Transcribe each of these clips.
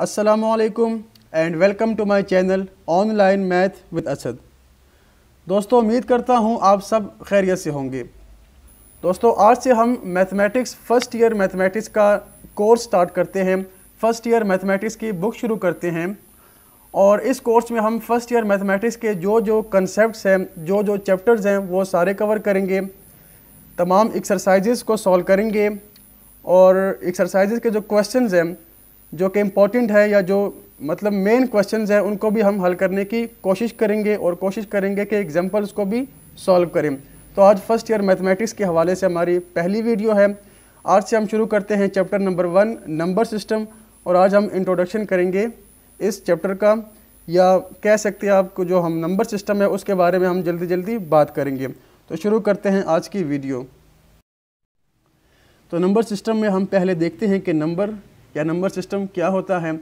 असलकम and welcome to my channel online math with Asad दोस्तों उम्मीद करता हूँ आप सब खैरियत से होंगे दोस्तों आज से हम मैथमेटिक्स फ़र्स्ट ईयर मैथमेटिक्स का कोर्स स्टार्ट करते हैं फ़र्स्ट ईयर मैथमेटिक्स की बुक शुरू करते हैं और इस कोर्स में हम फर्स्ट ईयर मैथमेटिक्स के जो जो कंसेप्ट हैं जो जो चैप्टर्स हैं वो सारे कवर करेंगे तमाम एक्सरसाइज़ को सॉल्व करेंगे और एक्सरसाइज के जो क्वेश्चन हैं जो कि इम्पोर्टेंट है या जो मतलब मेन क्वेश्चन है उनको भी हम हल करने की कोशिश करेंगे और कोशिश करेंगे कि एग्जाम्पल्स को भी सॉल्व करें तो आज फर्स्ट ईयर मैथमेटिक्स के हवाले से हमारी पहली वीडियो है आज से हम शुरू करते हैं chapter number one number system और आज हम इंट्रोडक्शन करेंगे इस चैप्टर का या कह सकते हैं आपको जो हम नंबर सिस्टम है उसके बारे में हम जल्दी जल्दी बात करेंगे तो शुरू करते हैं आज की वीडियो तो नंबर सिस्टम में हम पहले देखते हैं कि नंबर या नंबर सिस्टम क्या होता है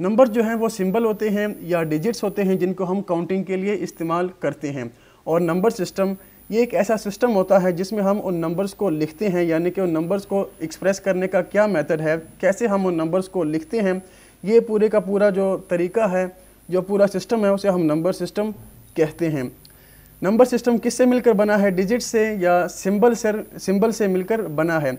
नंबर जो हैं वो सिंबल होते हैं या डिजिट्स होते हैं जिनको हम काउंटिंग के लिए इस्तेमाल करते हैं और नंबर सिस्टम ये एक ऐसा सिस्टम होता है जिसमें हम उन नंबर्स को लिखते हैं यानी कि उन नंबर्स को एक्सप्रेस करने का क्या मेथड है कैसे हम उन नंबर्स को लिखते हैं ये पूरे का पूरा जो तरीका है जो पूरा सिस्टम है उसे हम नंबर सिस्टम कहते हैं नंबर सिस्टम किससे मिलकर बना है डिजिट से या सिंबल से सिंबल से मिलकर बना है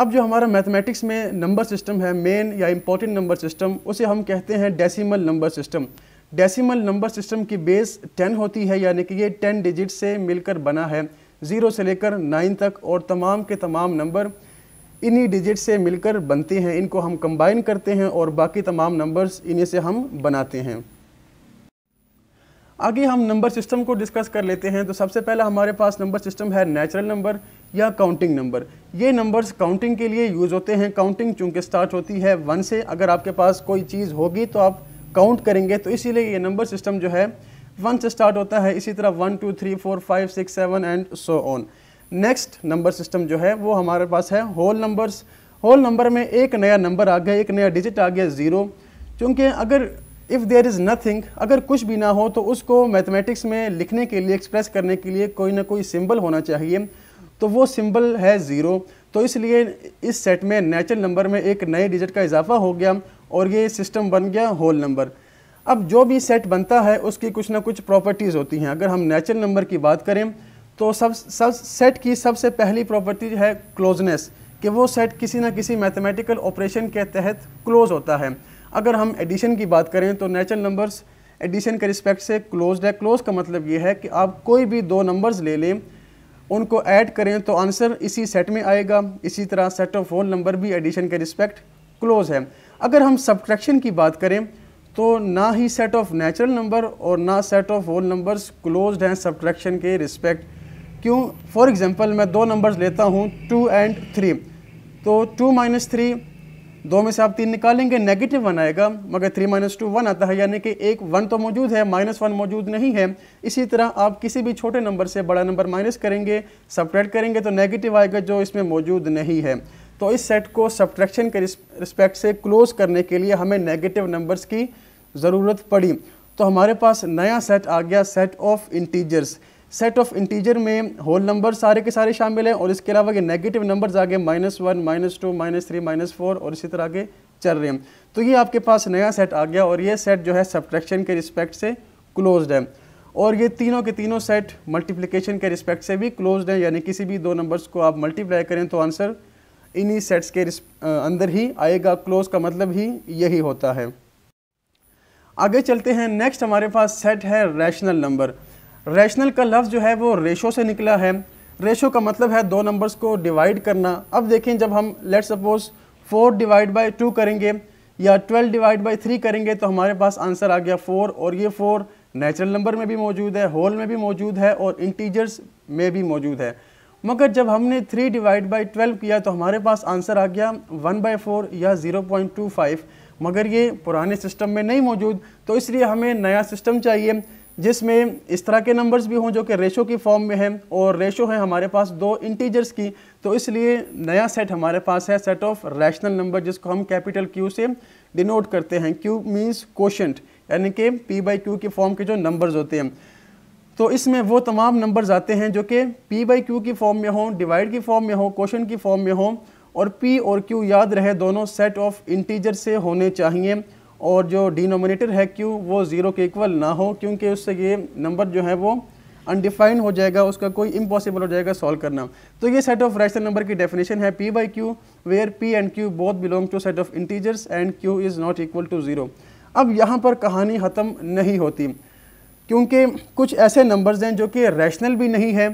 अब जो हमारा मैथमेटिक्स में नंबर सिस्टम है मेन या इम्पॉर्टेंट नंबर सिस्टम उसे हम कहते हैं decimal number system decimal number system की बेस टेन होती है यानी कि ये टेन डिजिट से मिलकर बना है ज़ीरो से लेकर नाइन तक और तमाम के तमाम नंबर इन्हीं डिजिट से मिलकर बनते हैं इनको हम कंबाइन करते हैं और बाकी तमाम नंबर्स इन्हीं से हम बनाते हैं आगे हम नंबर सिस्टम को डिस्कस कर लेते हैं तो सबसे पहला हमारे पास नंबर सिस्टम है नेचुरल नंबर या काउंटिंग नंबर ये नंबर्स काउंटिंग के लिए यूज़ होते हैं काउंटिंग चूँकि स्टार्ट होती है वन से अगर आपके पास कोई चीज़ होगी तो आप काउंट करेंगे तो इसीलिए ये नंबर सिस्टम जो है वन से स्टार्ट होता है इसी तरह one two three four five six seven and so on next number system जो है वो हमारे पास है होल नंबर्स होल नंबर में एक नया नंबर आ गया एक नया डिजिट आ गया ज़ीरो चूँकि अगर इफ़ देयर इज़ नथिंग अगर कुछ भी ना हो तो उसको मैथमेटिक्स में लिखने के लिए एक्सप्रेस करने के लिए कोई ना कोई सिंबल होना चाहिए तो वो सिंबल है ज़ीरो तो इसलिए इस सेट में नेचुरल नंबर में एक नए डिजिट का इजाफा हो गया और ये सिस्टम बन गया होल नंबर अब जो भी सेट बनता है उसकी कुछ ना कुछ प्रॉपर्टीज़ होती हैं अगर हम नेचुरल नंबर की बात करें तो सब सब सेट की सबसे पहली प्रॉपर्टी है क्लोजनेस कि वो सेट किसी ना किसी मैथमेटिकल ऑपरेशन के तहत क्लोज होता है अगर हम एडिशन की बात करें तो नेचुरल नंबर्स एडिशन के रिस्पेक्ट से क्लोज है क्लोज का मतलब ये है कि आप कोई भी दो नंबर्स ले लें उनको ऐड करें तो आंसर इसी सेट में आएगा इसी तरह सेट ऑफ होल नंबर भी एडिशन के रिस्पेक्ट क्लोज है अगर हम सब्ट्रैक्शन की बात करें तो ना ही सेट ऑफ नेचुरल नंबर और ना set of whole numbers close हैं सब्ट्रैक्शन के रिस्पेक्ट क्यों फॉर एग्ज़ाम्पल मैं दो नंबर्स लेता हूँ टू एंड थ्री तो टू माइनस थ्री दो में से आप तीन निकालेंगे नेगेटिव वन आएगा मगर थ्री माइनस टू वन आता है यानी कि एक वन तो मौजूद है माइनस वन मौजूद नहीं है इसी तरह आप किसी भी छोटे नंबर से बड़ा नंबर माइनस करेंगे सब्ट्रैक्ट करेंगे तो नेगेटिव आएगा जो इसमें मौजूद नहीं है तो इस सेट को सब्ट्रैक्शन के रिस्पेक्ट से क्लोज करने के लिए हमें नेगेटिव नंबर्स की ज़रूरत पड़ी तो हमारे पास नया सेट आ गया set of integers set of integer में होल नंबर सारे के सारे शामिल हैं और इसके अलावा ये नेगेटिव नंबर्स आगे minus one minus two minus three minus four और इसी तरह आगे चल रहे हैं तो ये आपके पास नया सेट आ गया और ये सेट जो है सब्ट्रैक्शन के रिस्पेक्ट से क्लोज है और ये तीनों के तीनों सेट मल्टीप्लिकेशन के रिस्पेक्ट से भी क्लोज हैं यानी किसी भी दो नंबर्स को आप मल्टीप्लाई करें तो आंसर इन्हीं सेट्स के अंदर ही आएगा क्लोज का मतलब ही यही होता है आगे चलते हैं नेक्स्ट हमारे पास सेट है रैशनल नंबर रैशनल का लफ्ज़ जो है वो रेशो से निकला है रेशो का मतलब है दो नंबर्स को डिवाइड करना अब देखें जब हम let suppose four divide by two करेंगे या ट्वेल्व डिवाइड बाई थ्री करेंगे तो हमारे पास आंसर आ गया फोर और ये फोर नेचुरल नंबर में भी मौजूद है होल में भी मौजूद है और इंटीजर्स में भी मौजूद है मगर जब हमने थ्री डिवाइड बाई ट्वेल्व किया तो हमारे पास आंसर आ गया वन बाई फोर या ज़ीरो पॉइंट टू फाइव मगर ये पुराने सिस्टम में नहीं मौजूद तो इसलिए हमें नया सिस्टम चाहिए जिसमें इस तरह के नंबर्स भी हों जो कि रेशो की फॉर्म में हैं और रेशो है हमारे पास दो इंटीजर्स की तो इसलिए नया सेट हमारे पास है सेट ऑफ रैशनल नंबर जिसको हम कैपिटल क्यू से डिनोट करते हैं क्यू मींस कोशंट यानी कि पी बाई क्यू की फॉर्म के जो नंबर्स होते हैं तो इसमें वो तमाम नंबर्स आते हैं जो कि पी बाई क्यू की फॉर्म में हों डिवाइड की फॉर्म में हों क्वेश्चन की फॉर्म में हों और पी और क्यू याद रहे दोनों सेट ऑफ इंटीजर से होने चाहिए और जो डिनोमिनेटर है क्यों वो ज़ीरो के इक्वल ना हो क्योंकि उससे ये नंबर जो है वो अनडिफाइंड हो जाएगा उसका कोई इम्पॉसिबल हो जाएगा सॉल्व करना तो ये सेट ऑफ रैशनल नंबर की डेफिनेशन है P by Q where P and Q both belong to set of integers and Q is not equal to zero अब यहाँ पर कहानी ख़त्म नहीं होती क्योंकि कुछ ऐसे नंबर्स हैं जो कि रैशनल भी नहीं है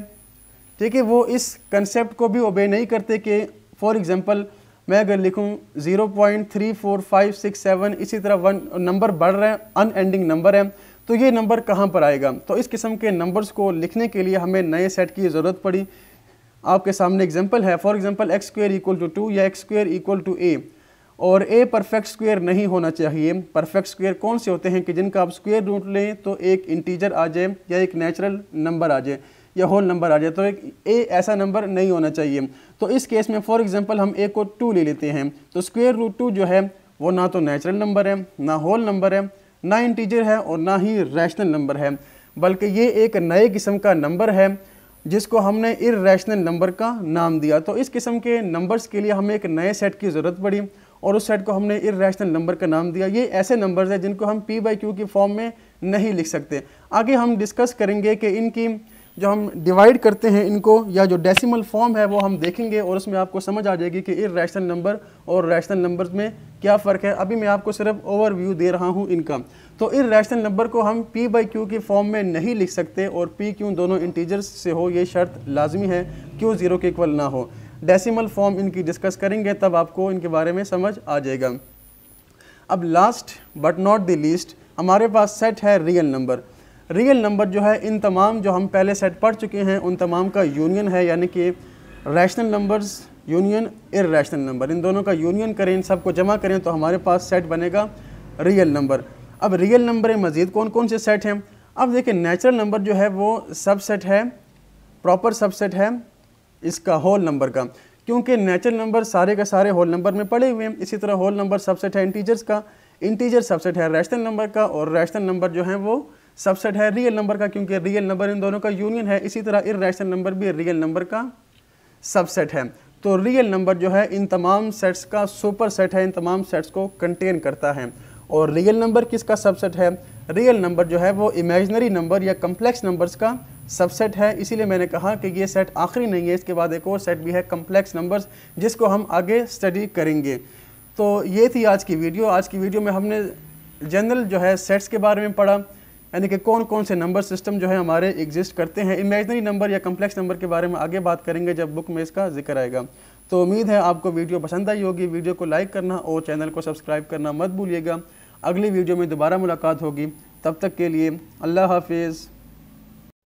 ठीक है वो इस कंसेप्ट को भी ओबे नहीं करते कि फॉर एग्ज़ाम्पल मैं अगर लिखूँ zero point three four five six seven इसी तरह वन नंबर बढ़ रहे हैं अन एंडिंग नंबर है तो ये नंबर कहाँ पर आएगा तो इस किस्म के नंबर्स को लिखने के लिए हमें नए सेट की ज़रूरत पड़ी आपके सामने एग्जांपल है for example X square equal to two या X square equal to A और ए परफेक्ट स्क्वेयर नहीं होना चाहिए परफेक्ट स्क्वेयर कौन से होते हैं कि जिनका आप स्क्वेयर रूट लें तो एक इंटीजर आ जाए या एक नेचुरल नंबर आ जाए या होल नंबर आ जाए तो एक ए ऐसा नंबर नहीं होना चाहिए तो इस केस में फॉर एग्जांपल हम ए को टू ले लेते हैं तो स्क्वेयर रूट टू जो है वो ना तो नेचुरल नंबर है ना होल नंबर है ना इंटीजर है और ना ही रैशनल नंबर है बल्कि ये एक नए किस्म का नंबर है जिसको हमने रैशनल नंबर का नाम दिया तो इस किस्म के नंबर्स के लिए हमें एक नए सेट की ज़रूरत पड़ी और उस सेट को हमने रैशनल नंबर का नाम दिया ये ऐसे नंबर्स हैं जिनको हम पी बाई क्यू की फॉर्म में नहीं लिख सकते आगे हम डिस्कस करेंगे कि इनकी जो हम डिवाइड करते हैं इनको या जो डेसिमल फॉर्म है वो हम देखेंगे और उसमें आपको समझ आ जाएगी कि रैशनल नंबर और रैशनल नंबर में क्या फ़र्क है अभी मैं आपको सिर्फ ओवरव्यू दे रहा हूँ इनका तो रैशनल नंबर को हम पी बाई क्यू की फॉर्म में नहीं लिख सकते और पी क्यू दोनों इंटीजर्स से हो ये शर्त लाजमी है क्यों ज़ीरो के इक्वल ना हो डेसिमल फॉर्म इनकी डिस्कस करेंगे तब आपको इनके बारे में समझ आ जाएगा अब last but not the least हमारे पास सेट है रियल नंबर रियल नंबर जो है इन तमाम जो हम पहले सेट पढ़ चुके हैं उन तमाम का यूनियन है यानी कि rational numbers union rational number इन दोनों का यूनियन करें इन सबको जमा करें तो हमारे पास सेट बनेगा रियल नंबर अब रियल नंबर मज़ीद कौन कौन से सेट हैं अब देखिए नेचुरल नंबर जो है वो सब सेट है प्रॉपर सब सेट है इसका होल नंबर का क्योंकि नेचुरल नंबर सारे के सारे होल नंबर में पड़े हुए हैं इसी तरह होल नंबर सबसेट है इंटीजर्स का इंटीजर सबसेट है रैशनल नंबर का और रैशनल नंबर जो है वो सबसेट है रियल नंबर का क्योंकि रियल नंबर इन दोनों का यूनियन है इसी तरह इरेशनल नंबर भी रियल नंबर का सबसेट है तो रियल नंबर जो है इन तमाम सेट्स का सुपर सेट है इन तमाम सेट्स को कंटेन करता है और रियल नंबर किसका सबसेट है रियल नंबर जो है वो इमेजनरी नंबर या कम्प्लेक्स नंबर्स का सबसेट है इसीलिए मैंने कहा कि ये सेट आखिरी नहीं है इसके बाद एक और सेट भी है कम्प्लेक्स नंबर्स जिसको हम आगे स्टडी करेंगे तो ये थी आज की वीडियो आज की वीडियो में हमने जनरल जो है सेट्स के बारे में पढ़ा यानी कि कौन कौन से नंबर सिस्टम जो है हमारे एग्जिस्ट करते हैं इमेजनरी नंबर या कम्प्लेक्स नंबर के बारे में आगे बात करेंगे जब बुक में इसका जिक्र आएगा तो उम्मीद है आपको वीडियो पसंद आई होगी वीडियो को लाइक करना और चैनल को सब्सक्राइब करना मत भूलिएगा अगली वीडियो में दोबारा मुलाकात होगी तब तक के लिए अल्लाह हाफिज़